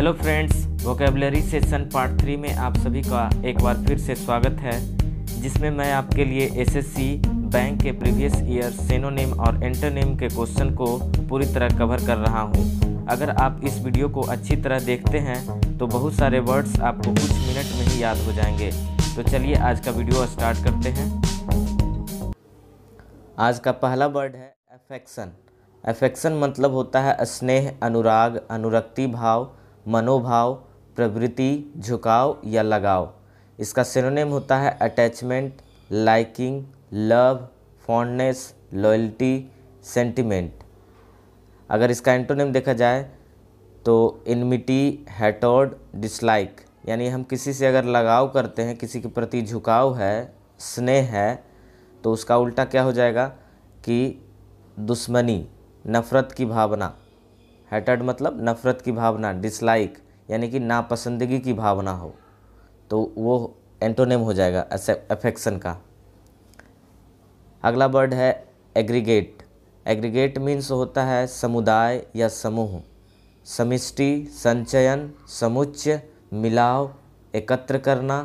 Hello friends vocabulary session part three में आप सभी का एक बार फिर से स्वागत है जिसमें मैं आपके लिए एसएससी बैंक के प्रीवियस ईयर सेनोनेम और एंटोनेम के क्वेश्चन को पूरी तरह कवर कर रहा हूं। अगर आप इस वीडियो को अच्छी तरह देखते हैं तो बहुत सारे वर्ड्स आपको कुछ मिनट में ही याद हो जाएंगे तो चलिए आज का वीडियो स्टार्ट करते हैं आज का पहला वर्ड है अफेक्शन अफेक्शन मतलब होता है स्नेह अनुराग अनुरक्ति भाव मनोभाव प्रवृत्ति झुकाव या लगाव इसका सिनोनिम होता है attachment liking love fondness loyalty sentiment अगर इसका एंटोनिम देखा जाए तो इनमिटी हैटोड डिसलाइक यानी हम किसी से अगर लगाव करते हैं किसी के प्रति झुकाव है स्नेह है तो उसका उल्टा क्या हो जाएगा कि दुश्मनी नफ़रत की भावना हैटर्ड मतलब नफ़रत की भावना डिसलाइक यानी कि नापसंदगी की भावना हो तो वो एंटोनेम हो जाएगा अफेक्शन का अगला वर्ड है एग्रीगेट एग्रीगेट मीन्स होता है समुदाय या समूह समिष्टि संचयन समुच्च मिलाव एकत्र करना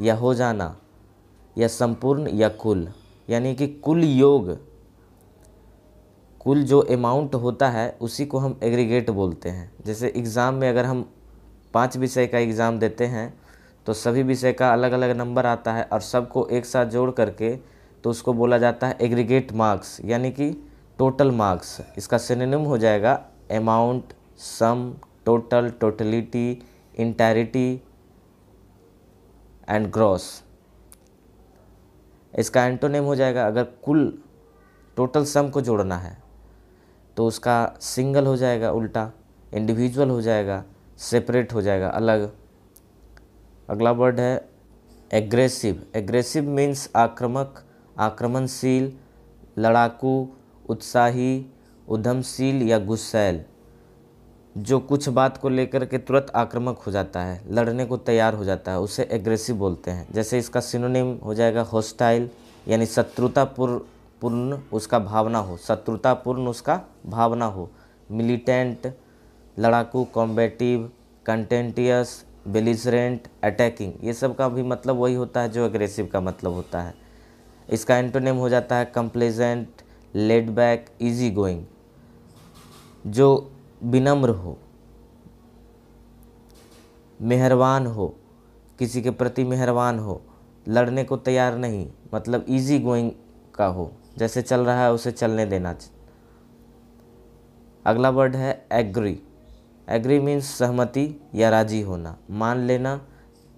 या हो जाना या संपूर्ण या कुल यानी कि कुल योग कुल जो अमाउंट होता है उसी को हम एग्रीगेट बोलते हैं जैसे एग्ज़ाम में अगर हम पाँच विषय का एग्ज़ाम देते हैं तो सभी विषय का अलग अलग नंबर आता है और सबको एक साथ जोड़ करके तो उसको बोला जाता है एग्रीगेट मार्क्स यानी कि टोटल मार्क्स इसका सिनेम हो जाएगा amount sum total totality entirety and gross इसका एंटोनेम हो जाएगा अगर कुल टोटल सम को जोड़ना है तो उसका सिंगल हो जाएगा उल्टा इंडिविजुअल हो जाएगा सेपरेट हो जाएगा अलग अगला वर्ड है एग्रेसिव एग्रेसिव मीन्स आक्रमक आक्रमणशील लड़ाकू उत्साही उधमशील या गुस्सैल जो कुछ बात को लेकर के तुरंत आक्रमक हो जाता है लड़ने को तैयार हो जाता है उसे एग्रेसिव बोलते हैं जैसे इसका सिनोनिम हो जाएगा हॉस्टाइल यानी शत्रुतापूर्ण पूर्ण उसका भावना हो शत्रुतापूर्ण उसका भावना हो मिलिटेंट लड़ाकू कॉम्बेटिव कंटेंटियस बेलिजरेंट अटैकिंग ये सब का भी मतलब वही होता है जो एग्रेसिव का मतलब होता है इसका एंटोनेम हो जाता है complacent laid back easy going जो विनम्र हो मेहरबान हो किसी के प्रति मेहरबान हो लड़ने को तैयार नहीं मतलब ईजी गोइंग का हो जैसे चल रहा है उसे चलने देना अगला वर्ड है एग्री एग्री मीन्स सहमति या राजी होना मान लेना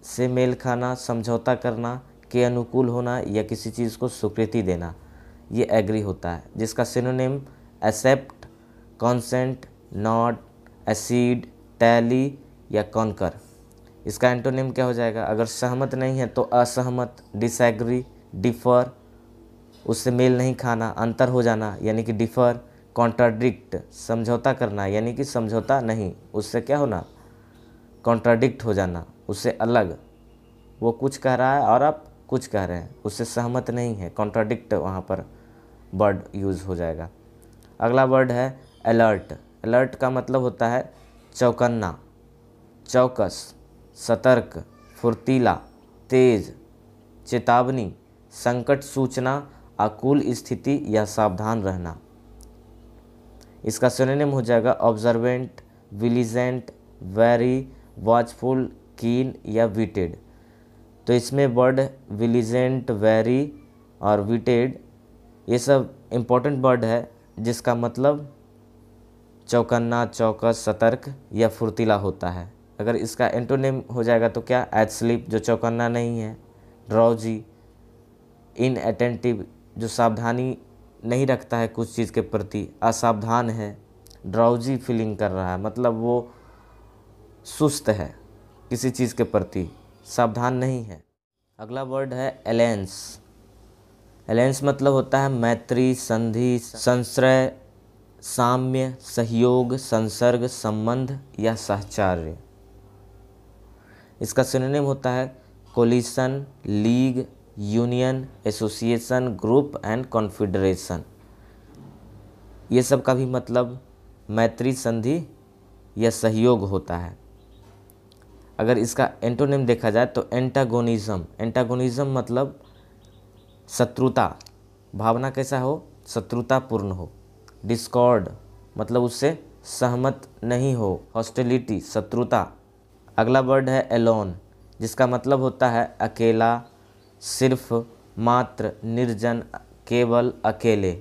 से मेल खाना समझौता करना के अनुकूल होना या किसी चीज़ को स्वीकृति देना ये एग्री होता है जिसका synonym accept consent nod accede tally या कॉन्कर इसका एंटोनिम क्या हो जाएगा अगर सहमत नहीं है तो असहमत डिसएग्री डिफर उससे मेल नहीं खाना अंतर हो जाना यानी कि डिफ़र कॉन्ट्राडिक्ट समझौता करना यानी कि समझौता नहीं उससे क्या होना कॉन्ट्राडिक्ट हो जाना उससे अलग वो कुछ कह रहा है और आप कुछ कह रहे हैं उससे सहमत नहीं है कॉन्ट्राडिक्ट वहाँ पर वर्ड यूज़ हो जाएगा अगला वर्ड है अलर्ट अलर्ट का मतलब होता है चौकन्ना चौकस सतर्क फुर्तीला तेज चेतावनी संकट सूचना आकुल स्थिति या सावधान रहना इसका सोनेम हो जाएगा ऑब्जर्वेंट विलीजेंट वेरी वॉचफुल कीन या विटेड तो इसमें वर्ड विलीजेंट वेरी और विटेड ये सब इम्पोर्टेंट वर्ड है जिसका मतलब चौकन्ना चौकस सतर्क या फुर्तीला होता है अगर इसका एंटोनेम हो जाएगा तो क्या एच स्लिप जो चौकन्ना नहीं है ड्रॉजी इन अटेंटिव जो सावधानी नहीं रखता है कुछ चीज़ के प्रति असावधान है ड्राउजी फीलिंग कर रहा है मतलब वो सुस्त है किसी चीज़ के प्रति सावधान नहीं है अगला वर्ड है एलेंस एलेंस मतलब होता है मैत्री संधि संश्रय साम्य सहयोग संसर्ग संबंध या सहचार्य इसका सिनेम होता है coalition league union association group and confederation ये सब का भी मतलब मैत्री संधि या सहयोग होता है अगर इसका एंटोनिम देखा जाए तो एंटागोनिज्म एंटागोनिज्म मतलब शत्रुता भावना कैसा हो शत्रुतापूर्ण हो डिस्कॉर्ड मतलब उससे सहमत नहीं हो हॉस्टेलिटी शत्रुता अगला वर्ड है एलोन जिसका मतलब होता है अकेला सिर्फ मात्र निर्जन केवल अकेले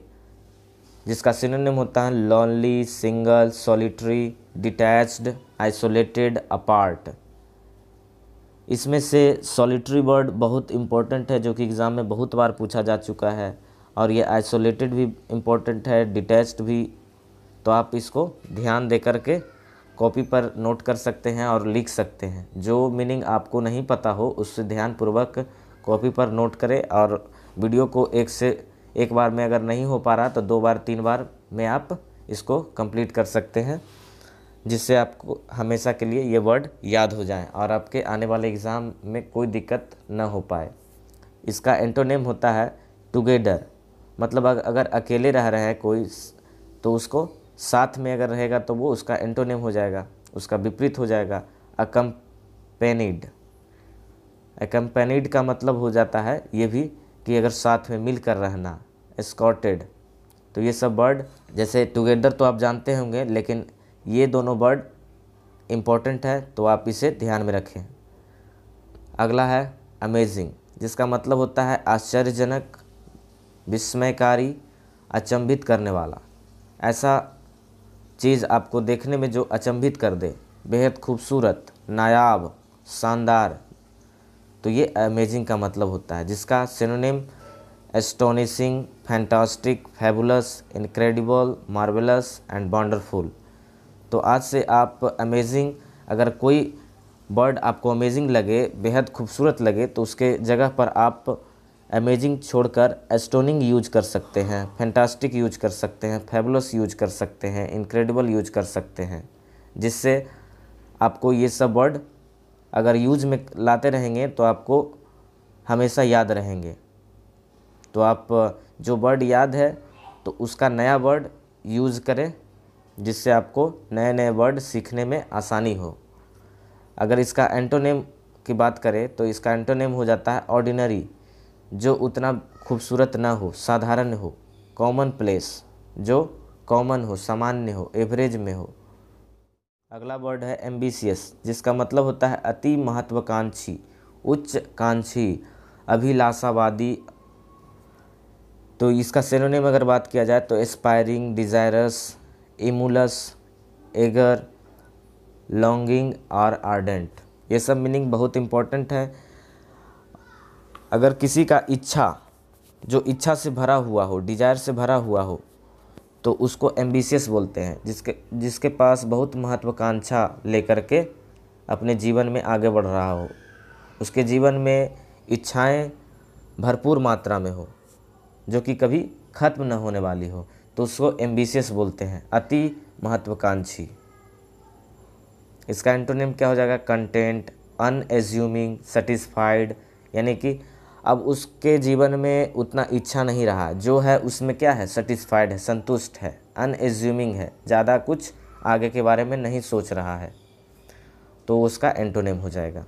जिसका सिनोनिम होता है lonely single solitary detached isolated apart इसमें से सॉलिटरी वर्ड बहुत इम्पोर्टेंट है जो कि एग्ज़ाम में बहुत बार पूछा जा चुका है और ये आइसोलेटेड भी इम्पोर्टेंट है डिटैच्ड भी तो आप इसको ध्यान दे करके कॉपी पर नोट कर सकते हैं और लिख सकते हैं जो मीनिंग आपको नहीं पता हो उससे ध्यानपूर्वक कॉपी पर नोट करें और वीडियो को एक से एक बार में अगर नहीं हो पा रहा तो दो बार तीन बार में आप इसको कंप्लीट कर सकते हैं जिससे आपको हमेशा के लिए ये वर्ड याद हो जाए और आपके आने वाले एग्ज़ाम में कोई दिक्कत न हो पाए इसका एंटोनेम होता है टुगेदर मतलब अगर अकेले रह रहे हैं कोई तो उसको साथ में अगर रहेगा तो वो उसका एंटोनेम हो जाएगा उसका विपरीत हो जाएगा अकम्पेनिड एकम्पेनिड का मतलब हो जाता है ये भी कि अगर साथ में मिलकर रहना स्कॉटेड तो ये सब वर्ड जैसे टुगेदर तो आप जानते होंगे लेकिन ये दोनों वर्ड इम्पॉर्टेंट है तो आप इसे ध्यान में रखें अगला है अमेजिंग जिसका मतलब होता है आश्चर्यजनक विस्मयकारी अचंभित करने वाला ऐसा चीज़ आपको देखने में जो अचंभित कर दे बेहद खूबसूरत नायाब शानदार तो ये अमेजिंग का मतलब होता है जिसका synonym astonishing fantastic fabulous incredible marvellous and wonderful तो आज से आप अमेजिंग अगर कोई वर्ड आपको अमेजिंग लगे बेहद खूबसूरत लगे तो उसके जगह पर आप अमेजिंग छोड़कर एस्टोनिंग यूज कर सकते हैं फैंटास्टिक यूज कर सकते हैं फैबुलस यूज कर सकते हैं इनक्रेडिबल यूज कर सकते हैं जिससे आपको ये सब वर्ड अगर यूज में लाते रहेंगे तो आपको हमेशा याद रहेंगे तो आप जो वर्ड याद है तो उसका नया वर्ड यूज़ करें जिससे आपको नए नए वर्ड सीखने में आसानी हो अगर इसका एंटोनेम की बात करें तो इसका एंटोनेम हो जाता है ऑर्डिनरी जो उतना खूबसूरत ना हो साधारण हो कॉमन प्लेस जो कॉमन हो सामान्य हो एवरेज में हो अगला वर्ड है एम्बिशियस जिसका मतलब होता है अति महत्वाकांक्षी उच्च कांक्षी अभिलाषावादी तो इसका सेनोनिम अगर बात किया जाए तो aspiring desirous emulous eager longing और आर्डेंट ये सब मीनिंग बहुत इम्पॉर्टेंट है अगर किसी का इच्छा जो इच्छा से भरा हुआ हो डिज़ायर से भरा हुआ हो तो उसको एम्बिशियस बोलते हैं जिसके जिसके पास बहुत महत्वाकांक्षा लेकर के अपने जीवन में आगे बढ़ रहा हो उसके जीवन में इच्छाएं भरपूर मात्रा में हो जो कि कभी ख़त्म न होने वाली हो तो उसको एम्बिशियस बोलते हैं अति महत्वाकांक्षी इसका एंटोनिम क्या हो जाएगा कंटेंट अनएज्यूमिंग सेटिस्फाइड यानी कि अब उसके जीवन में उतना इच्छा नहीं रहा जो है उसमें क्या है सेटिस्फाइड है संतुष्ट है अनएज्यूमिंग है ज़्यादा कुछ आगे के बारे में नहीं सोच रहा है तो उसका एंटोनेम हो जाएगा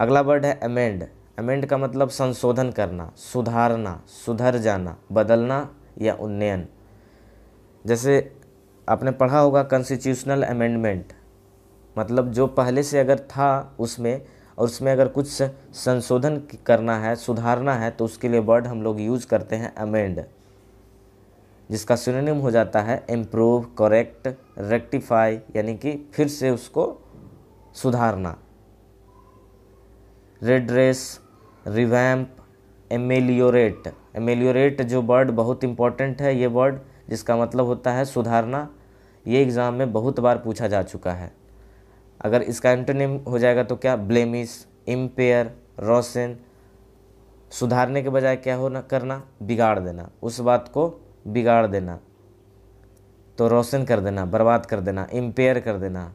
अगला वर्ड है अमेंड अमेंड का मतलब संशोधन करना सुधारना सुधर जाना बदलना या उन्नयन जैसे आपने पढ़ा होगा कॉन्स्टिट्यूशनल अमेंडमेंट मतलब जो पहले से अगर था उसमें और उसमें अगर कुछ संशोधन करना है सुधारना है तो उसके लिए वर्ड हम लोग यूज़ करते हैं अमेंड जिसका सुनिम हो जाता है इम्प्रूव करेक्ट रेक्टिफाई यानी कि फिर से उसको सुधारना रेड्रेस रिवैम्प एमेलियोरेट एमेलियोरेट जो वर्ड बहुत इंपॉर्टेंट है ये वर्ड जिसका मतलब होता है सुधारना ये एग्ज़ाम में बहुत बार पूछा जा चुका है अगर इसका एंटोनिम हो जाएगा तो क्या ब्लेमिस इम्पेयर रोशन सुधारने के बजाय क्या होना करना बिगाड़ देना उस बात को बिगाड़ देना तो रोशन कर देना बर्बाद कर देना इम्पेयर कर देना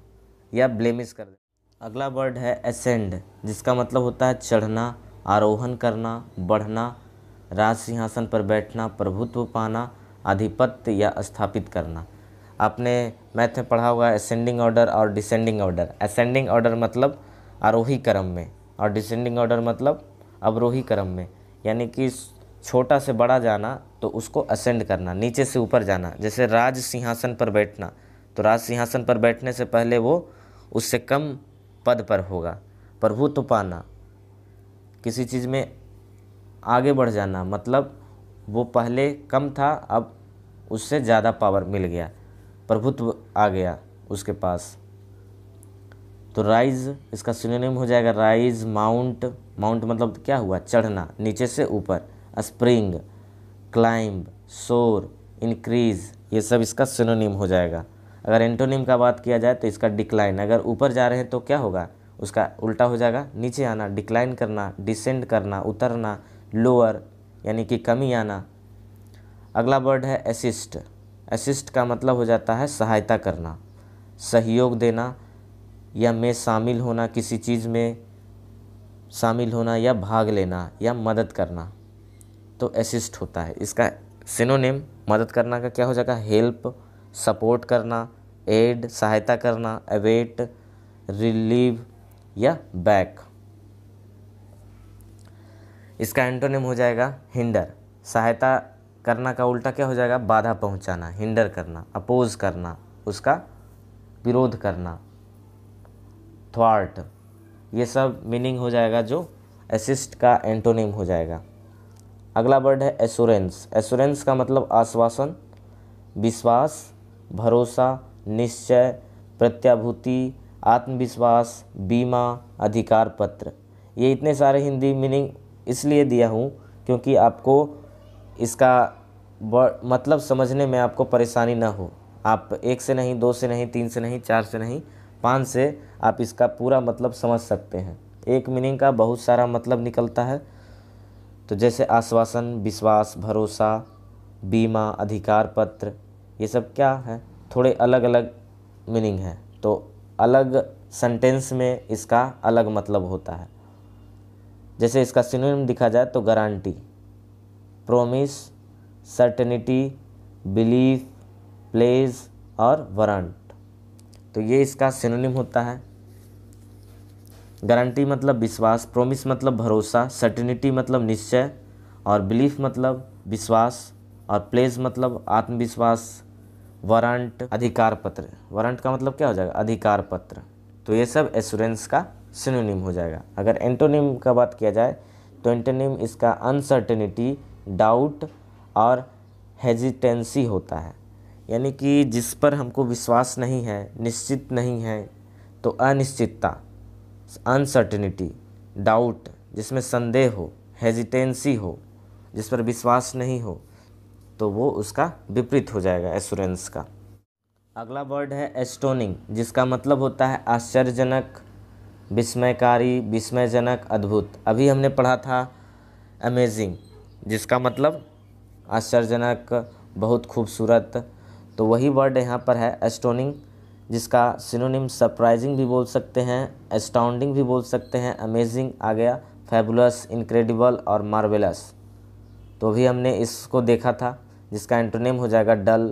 या ब्लेमिस कर देना अगला वर्ड है एसेंड जिसका मतलब होता है चढ़ना आरोहण करना बढ़ना राज सिंहासन पर बैठना प्रभुत्व पाना आधिपत्य या स्थापित करना आपने मैथ में पढ़ा है असेंडिंग ऑर्डर और डिसेंडिंग ऑर्डर असेंडिंग ऑर्डर मतलब आरोही क्रम में और डिसेंडिंग ऑर्डर मतलब अवरोही क्रम में यानी कि छोटा से बड़ा जाना तो उसको असेंड करना नीचे से ऊपर जाना जैसे राज सिंहासन पर बैठना तो राज सिंहासन पर बैठने से पहले वो उससे कम पद पर होगा प्रभु तो पाना किसी चीज़ में आगे बढ़ जाना मतलब वो पहले कम था अब उससे ज़्यादा पावर मिल गया प्रभुत्व आ गया उसके पास तो राइज इसका सिनोनिम हो जाएगा राइज माउंट माउंट मतलब क्या हुआ चढ़ना नीचे से ऊपर स्प्रिंग क्लाइंब सोर इंक्रीज ये सब इसका सिनोनिम हो जाएगा अगर एंटोनिम का बात किया जाए तो इसका डिक्लाइन अगर ऊपर जा रहे हैं तो क्या होगा उसका उल्टा हो जाएगा नीचे आना डिक्लाइन करना डिसेंड करना उतरना लोअर यानी कि कमी आना अगला वर्ड है असिस्ट असिस्ट का मतलब हो जाता है सहायता करना सहयोग देना या में शामिल होना किसी चीज़ में शामिल होना या भाग लेना या मदद करना तो असिस्ट होता है इसका सिनोनिम मदद करना का क्या हो जाएगा हेल्प सपोर्ट करना एड सहायता करना अवेट रिलीव या बैक इसका एंटोनिम हो जाएगा हिंडर सहायता करना का उल्टा क्या हो जाएगा बाधा पहुंचाना हिंडर करना अपोज करना उसका विरोध करना थ्वार्ट ये सब मीनिंग हो जाएगा जो असिस्ट का एंटोनिम हो जाएगा अगला वर्ड है एश्योरेंस एश्योरेंस का मतलब आश्वासन विश्वास भरोसा निश्चय प्रत्याभूति आत्मविश्वास बीमा अधिकार पत्र ये इतने सारे हिंदी मीनिंग इसलिए दिया हूँ क्योंकि आपको इसका मतलब समझने में आपको परेशानी ना हो आप एक से नहीं दो से नहीं तीन से नहीं चार से नहीं पाँच से आप इसका पूरा मतलब समझ सकते हैं एक मीनिंग का बहुत सारा मतलब निकलता है तो जैसे आश्वासन विश्वास भरोसा बीमा अधिकार पत्र ये सब क्या है थोड़े अलग अलग मीनिंग हैं तो अलग सेंटेंस में इसका अलग मतलब होता है जैसे इसका सिनोनिम दिखा जाए तो guarantee promise certainty belief pledge और वारंट तो ये इसका सिनोनिम होता है गारंटी मतलब विश्वास प्रोमिस मतलब भरोसा सर्टनिटी मतलब निश्चय और बिलीफ मतलब विश्वास और प्लेज मतलब आत्मविश्वास वारंट अधिकार पत्र वारंट का मतलब क्या हो जाएगा अधिकार पत्र तो ये सब एश्योरेंस का सिनोनिम हो जाएगा अगर एंटोनिम का बात किया जाए तो एंटोनिम इसका अनसर्टेनिटी डाउट और हेजिटेंसी होता है यानी कि जिस पर हमको विश्वास नहीं है निश्चित नहीं है तो अनिश्चितता अनसर्टनिटी डाउट जिसमें संदेह हो हेजिटेंसी हो जिस पर विश्वास नहीं हो तो वो उसका विपरीत हो जाएगा एश्योरेंस का अगला वर्ड है एस्टोनिंग जिसका मतलब होता है आश्चर्यजनक विस्मयकारी विस्मयजनक अद्भुत अभी हमने पढ़ा था अमेजिंग जिसका मतलब आश्चर्यजनक बहुत खूबसूरत तो वही वर्ड यहाँ पर है एस्टोनिंग जिसका सिनोनिम सरप्राइजिंग भी बोल सकते हैं एस्टाउंडिंग भी बोल सकते हैं अमेजिंग आ गया फैबुलस इनक्रेडिबल और मार्वेलस तो भी हमने इसको देखा था जिसका एंटोनेम हो जाएगा डल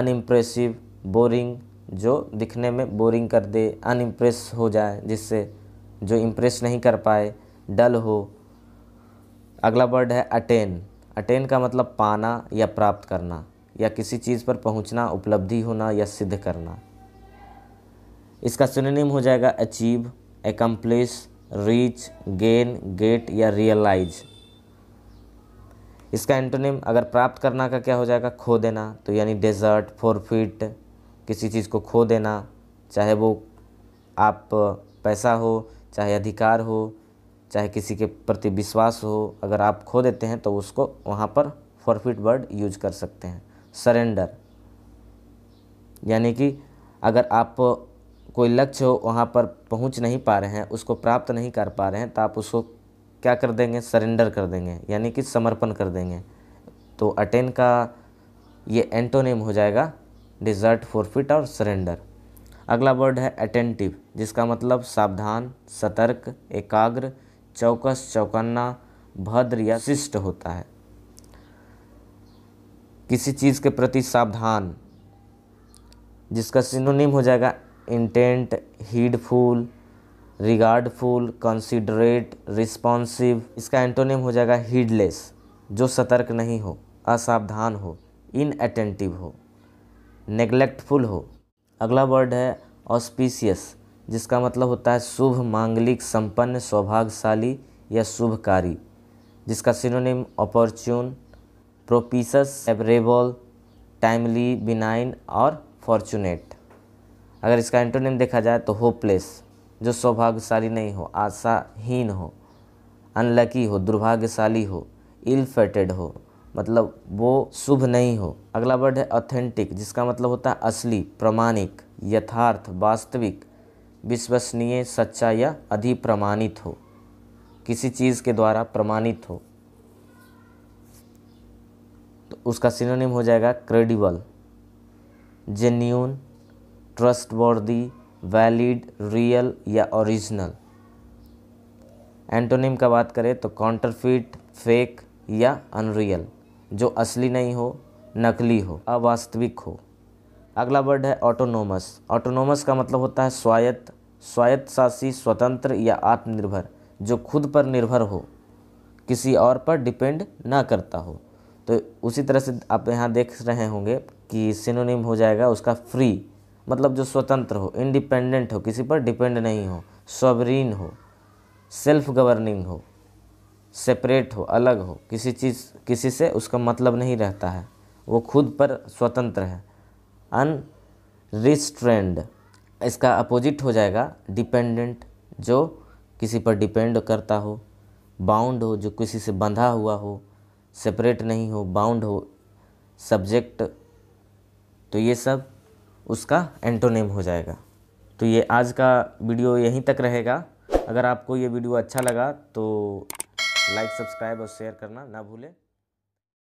अनइम्प्रेसिव बोरिंग जो दिखने में बोरिंग कर दे अनइम्प्रेस हो जाए जिससे जो इम्प्रेस नहीं कर पाए डल हो अगला वर्ड है अटेन अटेन का मतलब पाना या प्राप्त करना या किसी चीज़ पर पहुंचना उपलब्धि होना या सिद्ध करना इसका सुनिम हो जाएगा achieve accomplish reach gain get या रियलाइज इसका एंटोनिम अगर प्राप्त करना का क्या हो जाएगा खो देना तो यानी डेजर्ट फोरफिट किसी चीज़ को खो देना चाहे वो आप पैसा हो चाहे अधिकार हो चाहे किसी के प्रति विश्वास हो अगर आप खो देते हैं तो उसको वहाँ पर फॉरफिट वर्ड यूज कर सकते हैं सरेंडर यानी कि अगर आप कोई लक्ष्य हो वहाँ पर पहुँच नहीं पा रहे हैं उसको प्राप्त नहीं कर पा रहे हैं तो आप उसको क्या कर देंगे सरेंडर कर देंगे यानी कि समर्पण कर देंगे तो अटेन का ये एंटोनेम हो जाएगा डिज़र्ट फोरफिट और सरेंडर अगला वर्ड है अटेंटिव जिसका मतलब सावधान सतर्क एकाग्र चौकस चौकन्ना भद्र या शिष्ट होता है किसी चीज़ के प्रति सावधान जिसका सिनोनिम हो जाएगा intent heedful regardful considerate responsive इसका एंटोनिम हो जाएगा हीडलेस जो सतर्क नहीं हो असावधान हो अटेंटिव हो नेग्लेक्टफुल हो अगला वर्ड है ऑस्पिशियस जिसका मतलब होता है शुभ मांगलिक संपन्न सौभाग्यशाली या शुभकारी जिसका synonym opportune propitious favourable timely benign और फॉर्चुनेट अगर इसका एंटोनिम देखा जाए तो होपलेस जो सौभाग्यशाली नहीं हो आशाहीन हो अनलकी हो दुर्भाग्यशाली हो इलफेटेड हो मतलब वो शुभ नहीं हो अगला वर्ड है ऑथेंटिक जिसका मतलब होता है असली प्रमाणिक यथार्थ वास्तविक विश्वसनीय सच्चा या अधिप्रमाणित हो किसी चीज़ के द्वारा प्रमाणित हो तो उसका सिनोनिम हो जाएगा credible genuine trustworthy valid real या ओरिजिनल एंटोनिम का बात करें तो काउंटरफिट फेक या अनरियल जो असली नहीं हो नकली हो अवास्तविक हो अगला वर्ड है ऑटोनोमस ऑटोनोमस का मतलब होता है स्वायत्त स्वायत्तशासी स्वतंत्र या आत्मनिर्भर जो खुद पर निर्भर हो किसी और पर डिपेंड ना करता हो तो उसी तरह से आप यहाँ देख रहे होंगे कि सिनोनिम हो जाएगा उसका फ्री मतलब जो स्वतंत्र हो इंडिपेंडेंट हो किसी पर डिपेंड नहीं हो सॉवरीन हो सेल्फ गवर्निंग हो सेपरेट हो अलग हो किसी चीज़ किसी से उसका मतलब नहीं रहता है वो खुद पर स्वतंत्र है अन रिस्ट्रेंड इसका अपोजिट हो जाएगा डिपेंडेंट जो किसी पर डिपेंड करता हो बाउंड हो जो किसी से बंधा हुआ हो सेपरेट नहीं हो बाउंड हो सब्जेक्ट तो ये सब उसका एंटोनेम हो जाएगा तो ये आज का वीडियो यहीं तक रहेगा अगर आपको ये वीडियो अच्छा लगा तो लाइक सब्सक्राइब और शेयर करना ना भूलें